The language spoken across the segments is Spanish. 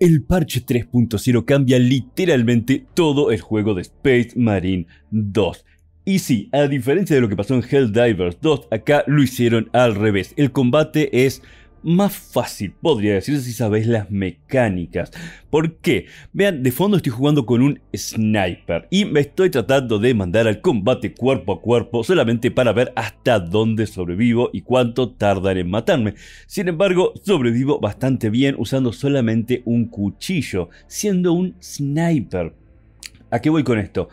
El parche 3.0 cambia literalmente todo el juego de Space Marine 2. Y sí, a diferencia de lo que pasó en Helldivers 2, acá lo hicieron al revés. El combate es más fácil, podría decirse si sabéis las mecánicas. ¿Por qué? Vean, de fondo estoy jugando con un sniper y me estoy tratando de mandar al combate cuerpo a cuerpo solamente para ver hasta dónde sobrevivo y cuánto tardan en matarme. Sin embargo, sobrevivo bastante bien usando solamente un cuchillo, siendo un sniper. ¿A qué voy con esto?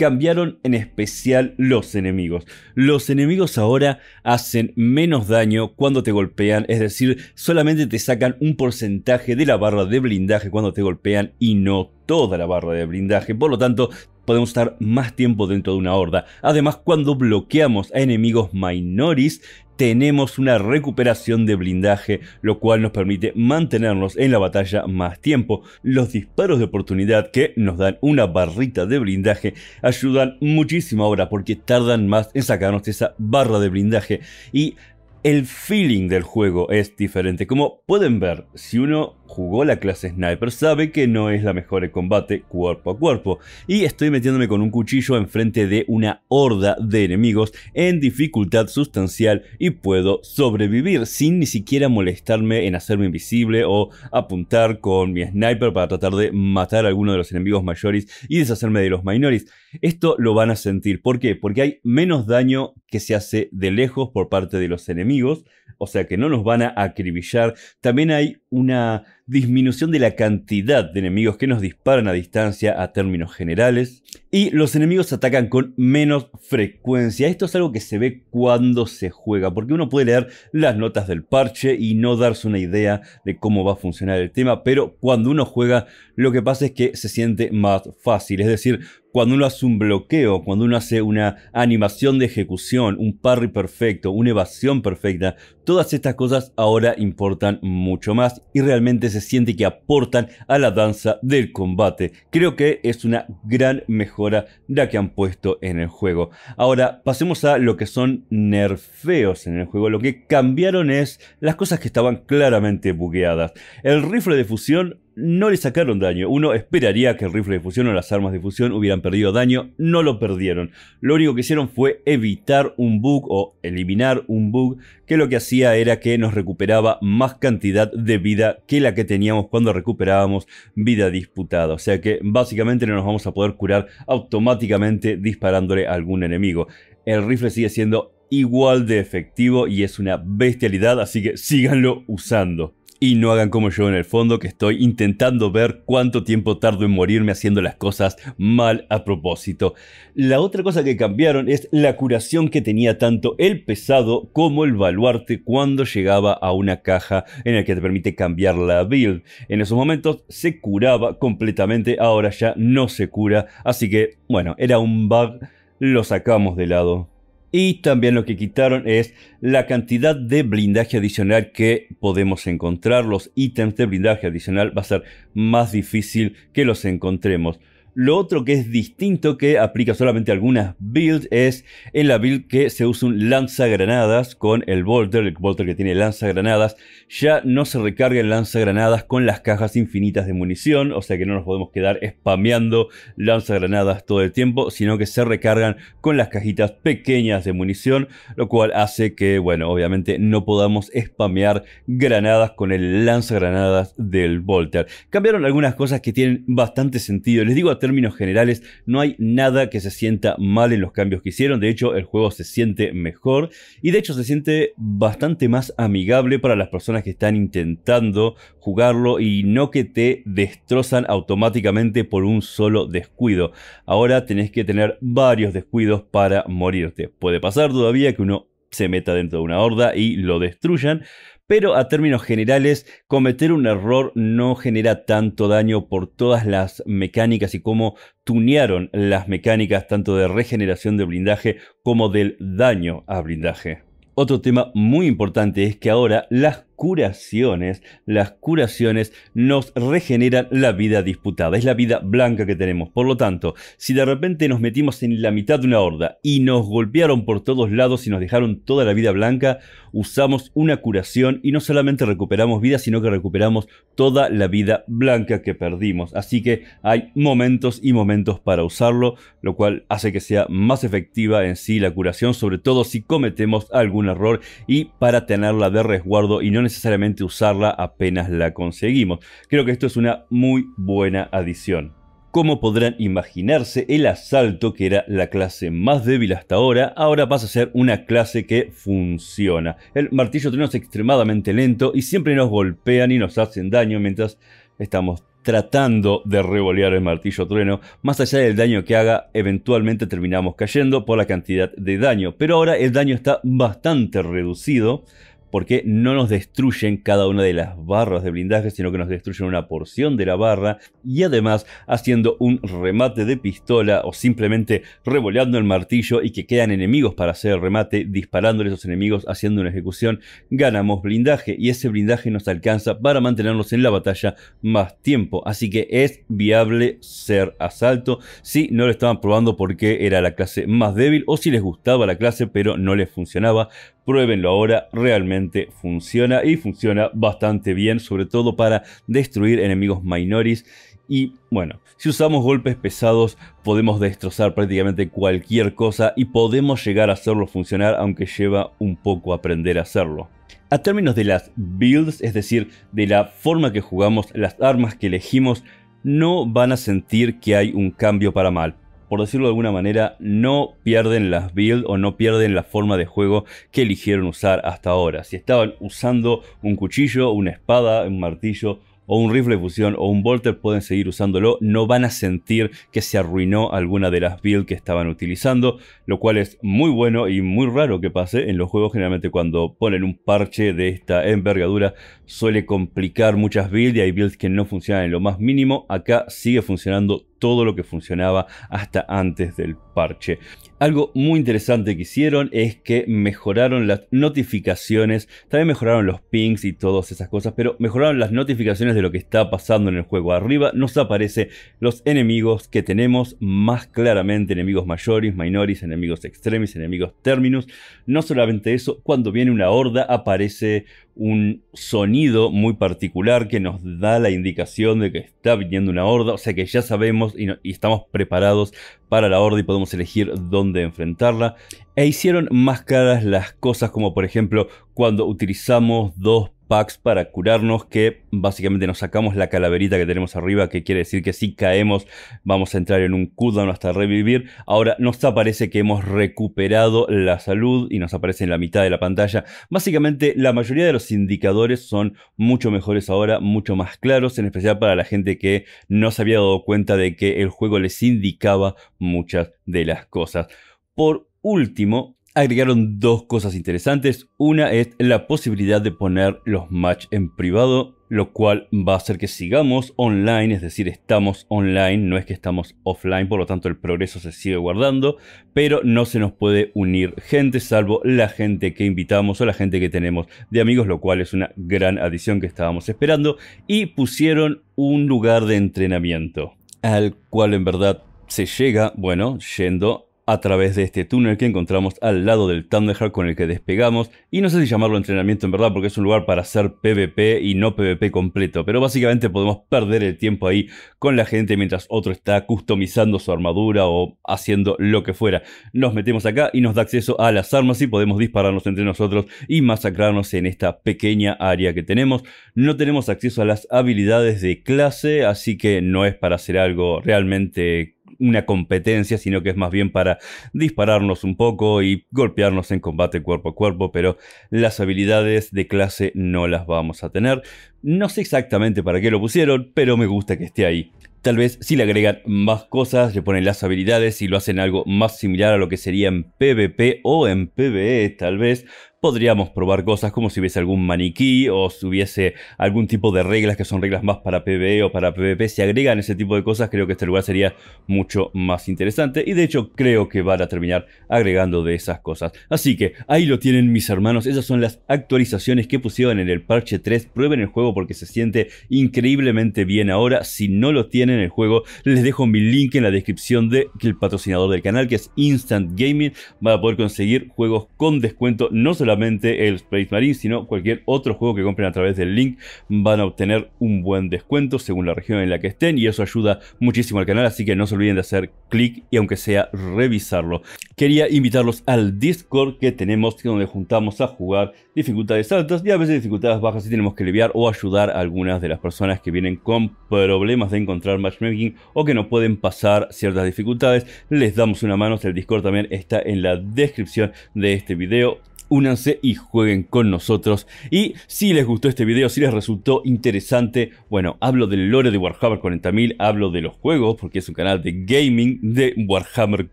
cambiaron en especial los enemigos. Los enemigos ahora hacen menos daño cuando te golpean, es decir, solamente te sacan un porcentaje de la barra de blindaje cuando te golpean y no toda la barra de blindaje, por lo tanto podemos estar más tiempo dentro de una horda. Además, cuando bloqueamos a enemigos minoris, tenemos una recuperación de blindaje, lo cual nos permite mantenernos en la batalla más tiempo. Los disparos de oportunidad que nos dan una barrita de blindaje ayudan muchísimo ahora porque tardan más en sacarnos esa barra de blindaje y el feeling del juego es diferente. Como pueden ver, si uno jugó la clase sniper sabe que no es la mejor en combate cuerpo a cuerpo y estoy metiéndome con un cuchillo enfrente de una horda de enemigos en dificultad sustancial y puedo sobrevivir sin ni siquiera molestarme en hacerme invisible o apuntar con mi sniper para tratar de matar a alguno de los enemigos mayores y deshacerme de los minores. Esto lo van a sentir. ¿Por qué? Porque hay menos daño que se hace de lejos por parte de los enemigos, o sea que no nos van a acribillar. También hay una disminución de la cantidad de enemigos que nos disparan a distancia a términos generales, y los enemigos atacan con menos frecuencia. Esto es algo que se ve cuando se juega, porque uno puede leer las notas del parche y no darse una idea de cómo va a funcionar el tema, pero cuando uno juega lo que pasa es que se siente más fácil, es decir, cuando uno hace un bloqueo, cuando uno hace una animación de ejecución, un parry perfecto, una evasión perfecta, todas estas cosas ahora importan mucho más y realmente se siente que aportan a la danza del combate. Creo que es una gran mejora la que han puesto en el juego. Ahora, pasemos a lo que son nerfeos en el juego. Lo que cambiaron es las cosas que estaban claramente bugueadas. El rifle de fusión no le sacaron daño. Uno esperaría que el rifle de fusión o las armas de fusión hubieran perdido daño, no lo perdieron. Lo único que hicieron fue evitar un bug o eliminar un bug que lo que hacía era que nos recuperaba más cantidad de vida que la que teníamos cuando recuperábamos vida disputada. O sea que básicamente no nos vamos a poder curar automáticamente disparándole a algún enemigo. El rifle sigue siendo igual de efectivo y es una bestialidad, así que síganlo usando. Y no hagan como yo en el fondo, que estoy intentando ver cuánto tiempo tardo en morirme haciendo las cosas mal a propósito. La otra cosa que cambiaron es la curación que tenía tanto el pesado como el baluarte cuando llegaba a una caja en la que te permite cambiar la build. En esos momentos se curaba completamente, ahora ya no se cura. Así que, bueno, era un bug, lo sacamos de lado. Y también lo que quitaron es la cantidad de blindaje adicional que podemos encontrar. Los ítems de blindaje adicional va a ser más difícil que los encontremos. Lo otro que es distinto, que aplica solamente a algunas builds, es en la build que se usa un lanzagranadas con el Volter, el Volter que tiene lanzagranadas. Ya no se recarga el lanzagranadas con las cajas infinitas de munición, o sea que no nos podemos quedar spameando lanzagranadas todo el tiempo, sino que se recargan con las cajitas pequeñas de munición, lo cual hace que, bueno, obviamente no podamos spamear granadas con el lanzagranadas del Volter, Cambiaron algunas cosas que tienen bastante sentido. Les digo a términos generales, no hay nada que se sienta mal en los cambios que hicieron. De hecho, el juego se siente mejor y de hecho se siente bastante más amigable para las personas que están intentando jugarlo y no que te destrozan automáticamente por un solo descuido. Ahora tenés que tener varios descuidos para morirte. Puede pasar todavía que uno se meta dentro de una horda y lo destruyan, pero a términos generales, cometer un error no genera tanto daño por todas las mecánicas y cómo tunearon las mecánicas tanto de regeneración de blindaje como del daño a blindaje. Otro tema muy importante es que ahora las curaciones, las curaciones nos regeneran la vida disputada, es la vida blanca que tenemos. Por lo tanto, si de repente nos metimos en la mitad de una horda y nos golpearon por todos lados y nos dejaron toda la vida blanca, usamos una curación y no solamente recuperamos vida, sino que recuperamos toda la vida blanca que perdimos. Así que hay momentos y momentos para usarlo, lo cual hace que sea más efectiva en sí la curación, sobre todo si cometemos algún error y para tenerla de resguardo y no necesariamente usarla apenas la conseguimos. Creo que esto es una muy buena adición. Como podrán imaginarse, el asalto, que era la clase más débil hasta ahora, ahora pasa a ser una clase que funciona. El martillo trueno es extremadamente lento y siempre nos golpean y nos hacen daño mientras estamos tratando de revolear el martillo trueno. Más allá del daño que haga, eventualmente terminamos cayendo por la cantidad de daño. Pero ahora el daño está bastante reducido porque no nos destruyen cada una de las barras de blindaje, sino que nos destruyen una porción de la barra y además haciendo un remate de pistola o simplemente revoleando el martillo y que quedan enemigos para hacer el remate, disparándole a esos enemigos, haciendo una ejecución, ganamos blindaje y ese blindaje nos alcanza para mantenernos en la batalla más tiempo. Así que es viable ser asalto si no lo estaban probando porque era la clase más débil o si les gustaba la clase pero no les funcionaba Pruébenlo ahora, realmente funciona y funciona bastante bien, sobre todo para destruir enemigos minoris. Y bueno, si usamos golpes pesados podemos destrozar prácticamente cualquier cosa y podemos llegar a hacerlo funcionar aunque lleva un poco aprender a hacerlo. A términos de las builds, es decir, de la forma que jugamos, las armas que elegimos, no van a sentir que hay un cambio para mal por decirlo de alguna manera, no pierden las builds o no pierden la forma de juego que eligieron usar hasta ahora. Si estaban usando un cuchillo, una espada, un martillo, o un rifle de fusión o un bolter pueden seguir usándolo, no van a sentir que se arruinó alguna de las builds que estaban utilizando, lo cual es muy bueno y muy raro que pase en los juegos, generalmente cuando ponen un parche de esta envergadura suele complicar muchas builds y hay builds que no funcionan en lo más mínimo, acá sigue funcionando todo lo que funcionaba hasta antes del parche. Algo muy interesante que hicieron es que mejoraron las notificaciones, también mejoraron los pings y todas esas cosas, pero mejoraron las notificaciones de lo que está pasando en el juego. Arriba nos aparece los enemigos que tenemos más claramente, enemigos mayores, minoris, enemigos extremis, enemigos terminus. No solamente eso, cuando viene una horda aparece un sonido muy particular que nos da la indicación de que está viniendo una horda, o sea que ya sabemos y, estamos preparados para la horda y podemos elegir dónde enfrentarla. E hicieron más caras las cosas como por ejemplo cuando utilizamos dos packs para curarnos que básicamente nos sacamos la calaverita que tenemos arriba, que quiere decir que si caemos vamos a entrar en un cooldown hasta revivir. Ahora nos aparece que hemos recuperado la salud y nos aparece en la mitad de la pantalla. Básicamente la mayoría de los indicadores son mucho mejores ahora, mucho más claros, en especial para la gente que no se había dado cuenta de que el juego les indicaba muchas de las cosas. Por último, agregaron dos cosas interesantes. Una es la posibilidad de poner los match en privado, lo cual va a hacer que sigamos online, es decir, estamos online, no es que estamos offline, por lo tanto el progreso se sigue guardando, pero no se nos puede unir gente salvo la gente que invitamos o la gente que tenemos de amigos, lo cual es una gran adición que estábamos esperando, y pusieron un lugar de entrenamiento, al cual en verdad se llega, bueno, yendo a través de este túnel que encontramos al lado del Thunderheart con el que despegamos. Y no sé si llamarlo entrenamiento en verdad porque es un lugar para hacer PvP y no PvP completo. Pero básicamente podemos perder el tiempo ahí con la gente mientras otro está customizando su armadura o haciendo lo que fuera. Nos metemos acá y nos da acceso a las armas y podemos dispararnos entre nosotros y masacrarnos en esta pequeña área que tenemos. No tenemos acceso a las habilidades de clase, así que no es para hacer algo realmente una competencia, sino que es más bien para dispararnos un poco y golpearnos en combate cuerpo a cuerpo, pero las habilidades de clase no las vamos a tener. No sé exactamente para qué lo pusieron, pero me gusta que esté ahí. Tal vez si le agregan más cosas, le ponen las habilidades y lo hacen algo más similar a lo que sería en PvP o en PvE tal vez, podríamos probar cosas como si hubiese algún maniquí o si hubiese algún tipo de reglas que son reglas más para PvE o para PvP. Si agregan ese tipo de cosas, creo que este lugar sería mucho más interesante. Y de hecho, creo que van a terminar agregando de esas cosas. Así que ahí lo tienen, mis hermanos. Esas son las actualizaciones que pusieron en el parche 3. Prueben el juego porque se siente increíblemente bien ahora. Si no lo tienen, en el juego, les dejo mi link en la descripción del el patrocinador del canal, que es Instant Gaming, a poder conseguir juegos con descuento, no solamente el Space Marine, sino cualquier otro juego que compren a través del link, van a obtener un buen descuento según la región en la que estén y eso ayuda muchísimo al canal, así que no se olviden de hacer clic y aunque sea revisarlo. Quería invitarlos al Discord que tenemos donde juntamos a jugar dificultades altas y a veces dificultades bajas y tenemos que aliviar o ayudar a algunas de las personas que vienen con problemas de encontrar matchmaking o que no pueden pasar ciertas dificultades, les damos una mano. El Discord también está en la descripción de este video únanse y jueguen con nosotros. Y si les gustó este video, si les resultó interesante, bueno, hablo del lore de Warhammer 40.000, hablo de los juegos, porque es un canal de gaming de Warhammer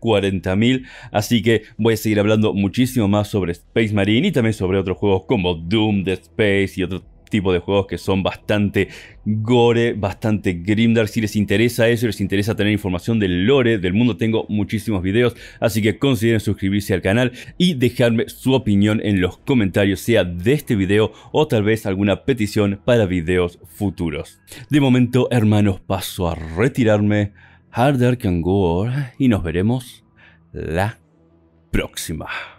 40.000, así que voy a seguir hablando muchísimo más sobre Space Marine y también sobre otros juegos como Doom, Dead Space y otros tipo de juegos que son bastante gore, bastante grimdark. Si les interesa eso, les interesa tener información del lore del mundo, tengo muchísimos videos, así que consideren suscribirse al canal y dejarme su opinión en los comentarios, sea de este video o tal vez alguna petición para videos futuros. De momento, hermanos, paso a retirarme. Harder can gore y nos veremos la próxima.